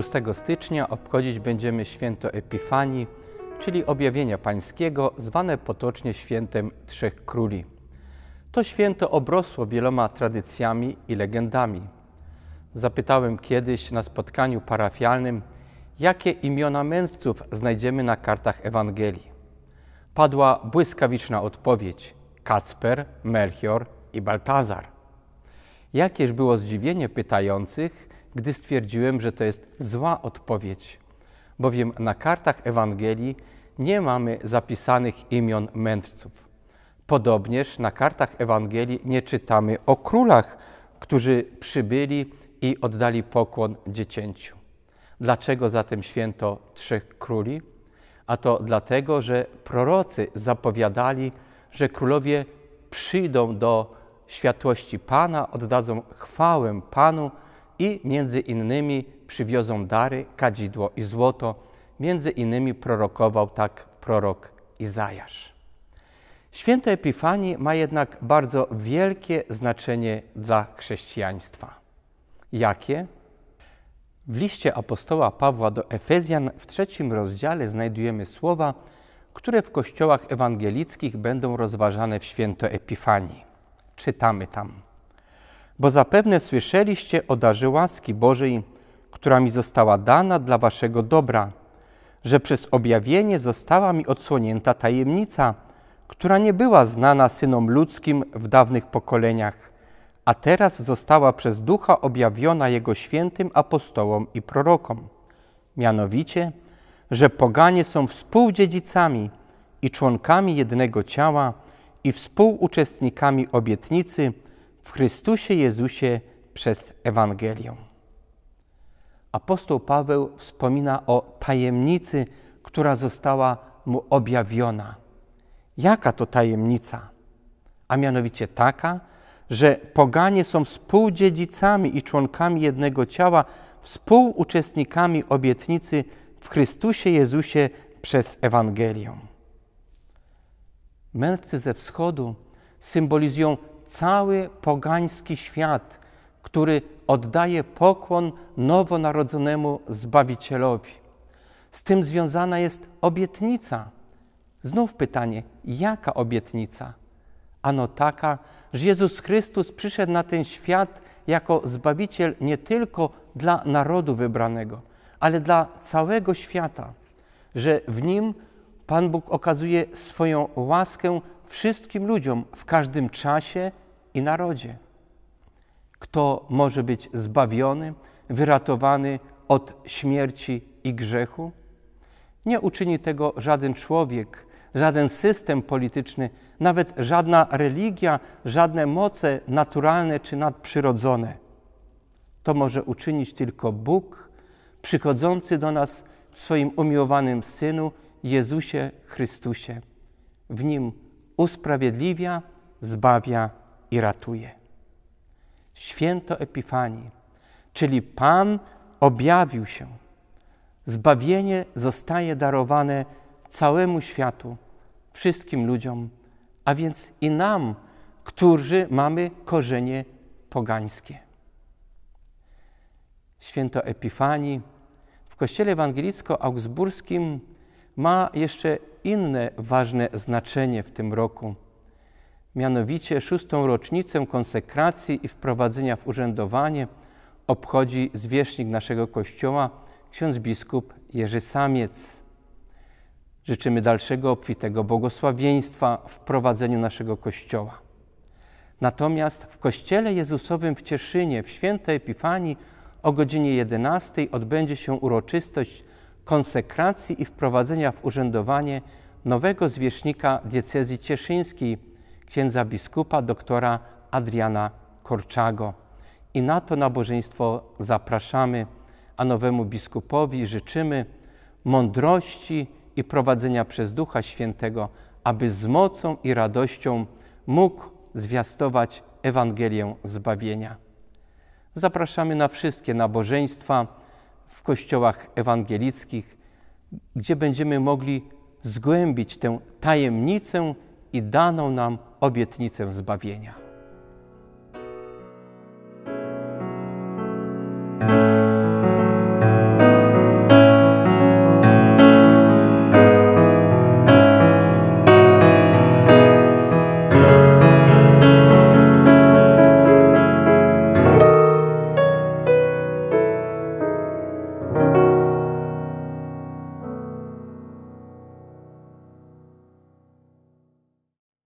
6 stycznia obchodzić będziemy święto Epifanii, czyli objawienia pańskiego, zwane potocznie świętem Trzech Króli. To święto obrosło wieloma tradycjami i legendami. Zapytałem kiedyś na spotkaniu parafialnym, jakie imiona mędrców znajdziemy na kartach Ewangelii. Padła błyskawiczna odpowiedź: Kacper, Melchior i Baltazar. Jakież było zdziwienie pytających, gdy stwierdziłem, że to jest zła odpowiedź, bowiem na kartach Ewangelii nie mamy zapisanych imion mędrców. Podobnież na kartach Ewangelii nie czytamy o królach, którzy przybyli i oddali pokłon dziecięciu. Dlaczego zatem święto trzech króli? A to dlatego, że prorocy zapowiadali, że królowie przyjdą do światłości Pana, oddadzą chwałę Panu, i między innymi przywiozą dary, kadzidło i złoto. Między innymi prorokował tak prorok Izajasz. Święto Epifanii ma jednak bardzo wielkie znaczenie dla chrześcijaństwa. Jakie? W liście apostoła Pawła do Efezjan w trzecim rozdziale znajdujemy słowa, które w kościołach ewangelickich będą rozważane w święto Epifanii. Czytamy tam bo zapewne słyszeliście o darze łaski Bożej, która mi została dana dla waszego dobra, że przez objawienie została mi odsłonięta tajemnica, która nie była znana synom ludzkim w dawnych pokoleniach, a teraz została przez Ducha objawiona Jego świętym apostołom i prorokom. Mianowicie, że poganie są współdziedzicami i członkami jednego ciała i współuczestnikami obietnicy – w Chrystusie Jezusie przez Ewangelię. Apostoł Paweł wspomina o tajemnicy, która została mu objawiona. Jaka to tajemnica? A mianowicie taka, że poganie są współdziedzicami i członkami jednego ciała, współuczestnikami obietnicy w Chrystusie Jezusie przez Ewangelię. Mędrcy ze wschodu symbolizują cały pogański świat, który oddaje pokłon nowonarodzonemu Zbawicielowi. Z tym związana jest obietnica. Znów pytanie, jaka obietnica? Ano taka, że Jezus Chrystus przyszedł na ten świat jako Zbawiciel nie tylko dla narodu wybranego, ale dla całego świata, że w Nim Pan Bóg okazuje swoją łaskę wszystkim ludziom w każdym czasie i narodzie. Kto może być zbawiony, wyratowany od śmierci i grzechu? Nie uczyni tego żaden człowiek, żaden system polityczny, nawet żadna religia, żadne moce naturalne czy nadprzyrodzone. To może uczynić tylko Bóg, przychodzący do nas w swoim umiłowanym Synu, Jezusie Chrystusie. W nim usprawiedliwia, zbawia i ratuje. Święto Epifanii, czyli Pan objawił się. Zbawienie zostaje darowane całemu światu, wszystkim ludziom, a więc i nam, którzy mamy korzenie pogańskie. Święto Epifanii w Kościele Ewangelicko-Augsburskim ma jeszcze inne ważne znaczenie w tym roku mianowicie szóstą rocznicę konsekracji i wprowadzenia w urzędowanie obchodzi zwierzchnik naszego Kościoła, ksiądz biskup Jerzy Samiec. Życzymy dalszego obfitego błogosławieństwa w prowadzeniu naszego Kościoła. Natomiast w Kościele Jezusowym w Cieszynie w świętej Epifanii o godzinie 11 odbędzie się uroczystość konsekracji i wprowadzenia w urzędowanie nowego zwierzchnika diecezji cieszyńskiej – księdza biskupa doktora Adriana Korczago. I na to nabożeństwo zapraszamy, a nowemu biskupowi życzymy mądrości i prowadzenia przez Ducha Świętego, aby z mocą i radością mógł zwiastować Ewangelię zbawienia. Zapraszamy na wszystkie nabożeństwa w kościołach ewangelickich, gdzie będziemy mogli zgłębić tę tajemnicę i daną nam obietnicę zbawienia.